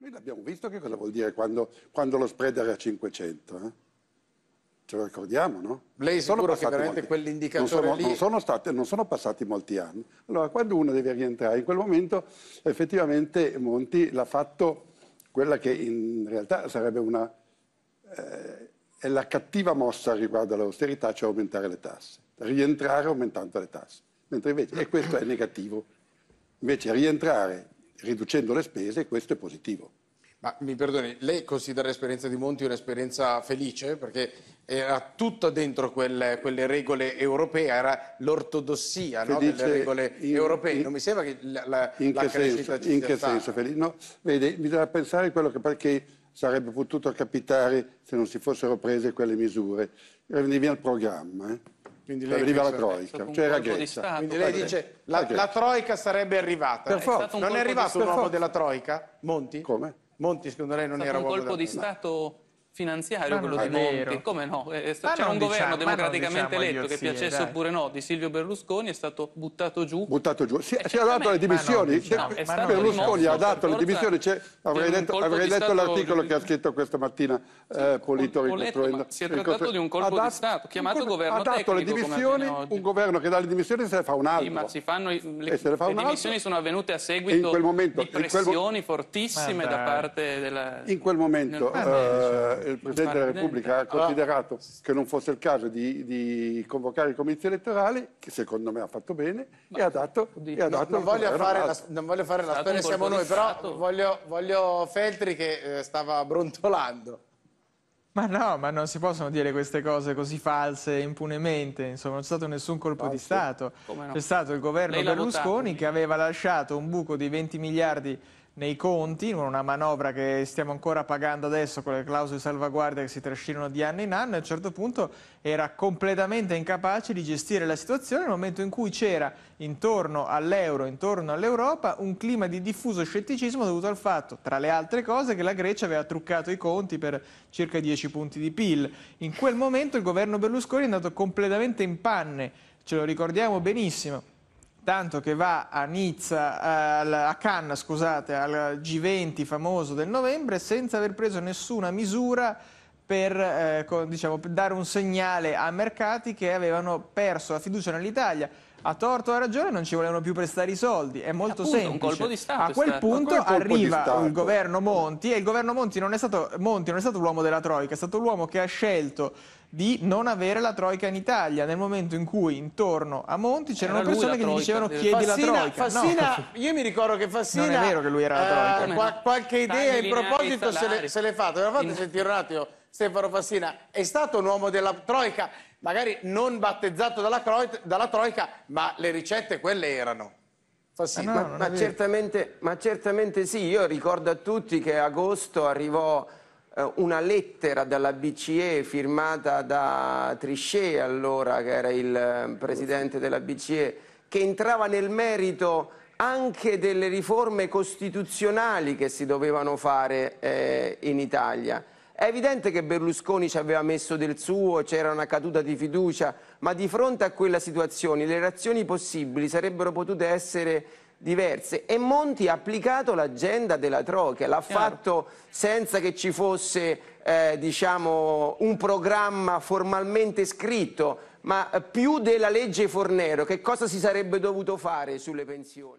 Noi l'abbiamo visto che cosa vuol dire quando, quando lo spread era a 500. Eh? Ce lo ricordiamo, no? Lei sono sicuro che veramente molti... quell'indicatore non sono, lì... Non sono, stati, non sono, passati molti anni. Allora, quando uno deve rientrare in quel momento, effettivamente Monti l'ha fatto quella che in realtà sarebbe una... Eh, è la cattiva mossa riguardo all'austerità, cioè aumentare le tasse. Rientrare aumentando le tasse. Mentre invece, e questo è negativo, invece rientrare riducendo le spese questo è positivo. Ma mi perdoni, lei considera l'esperienza di Monti un'esperienza felice? Perché era tutta dentro quelle, quelle regole europee, era l'ortodossia no, delle regole in, europee. In, non mi sembra che la, la, in la che crescita senso, In che stata. senso felice? No, vede, bisogna pensare a quello che perché sarebbe potuto capitare se non si fossero prese quelle misure. Veniva il programma, eh? Quindi cioè, lei arriva la troica, cioè Raghezza. Quindi lei dice la, la troica sarebbe arrivata. È non è arrivato un uomo della troica? Monti? Come? Monti secondo lei non era uomo della troica? un colpo di Stato finanziario ma quello di vero. come no? C'era eh, eh, un governo diciamo, democraticamente diciamo eletto, che piacesse dai. oppure no, di Silvio Berlusconi, è stato buttato giù. Buttato giù, si, si è dato le dimissioni, no, diciamo, no, Berlusconi ha dato le dimissioni, cioè, avrei letto, letto l'articolo che ha scritto questa mattina sì, eh, Polito. Ho si è trattato di un colpo di Stato, chiamato governo Ha dato le dimissioni, un governo che dà le dimissioni se ne fa un altro. ma si fanno, le, dimissioni sono avvenute a seguito di pressioni fortissime da parte della... In quel momento eh, il Presidente della Repubblica ha ah. considerato allora, che non fosse il caso di, di, convocare i comizi elettorali, che secondo me ha fatto bene, ma, e ha dato... Oddio, e ha dato non, voglio la, non, voglio fare la, storia, siamo noi, però voglio, voglio, Feltri che eh, stava brontolando. Ma no, ma non si possono dire queste cose così false impunemente, insomma non c'è stato nessun colpo Falso. di ah, Stato, no? c'è stato il governo Berlusconi votato, che aveva lasciato un buco di 20 miliardi nei conti, una manovra che stiamo ancora pagando adesso con le clausole di salvaguardia che si trascinano di anno in anno, e a un certo punto era completamente incapace di gestire la situazione nel momento in cui c'era intorno all'euro, intorno all'Europa, un clima di diffuso scetticismo dovuto al fatto, tra le altre cose, che la Grecia aveva truccato i conti per circa 10 punti di PIL. In quel momento il governo Berlusconi è andato completamente in panne, ce lo ricordiamo benissimo tanto che va a Nizza, a Cannes, scusate, al G20 famoso del novembre, senza aver preso nessuna misura per, eh, diciamo, per dare un segnale a mercati che avevano perso la fiducia nell'Italia a torto o a ragione non ci volevano più prestare i soldi, è molto Appunto, semplice. Un colpo di Stato. A quel cioè, punto a quel arriva il governo Monti e il governo Monti non è stato, Monti non è stato l'uomo della Troica, è stato l'uomo che ha scelto di non avere la troica in Italia nel momento in cui intorno a Monti c'erano persone che gli dicevano chiedi Fassina, la troica Fassina, no. io mi ricordo che Fassina non è vero che lui era la troica eh, qual qualche idea in proposito se l'è fatta. me la fate in... sentire un attimo Stefano Fassina è stato un uomo della Troica, magari non battezzato dalla, dalla Troica, ma le ricette quelle erano. Fassina. Ah, no, ma, ma, certamente, ma certamente sì, io ricordo a tutti che a agosto arrivò eh, una lettera dalla BCE firmata da Trichet allora che era il eh, presidente della BCE che entrava nel merito anche delle riforme costituzionali che si dovevano fare eh, in Italia è evidente che Berlusconi ci aveva messo del suo, c'era una caduta di fiducia, ma di fronte a quella situazione le reazioni possibili sarebbero potute essere diverse e Monti ha applicato l'agenda della Troia, l'ha fatto senza che ci fosse eh, diciamo, un programma formalmente scritto, ma più della legge Fornero, che cosa si sarebbe dovuto fare sulle pensioni?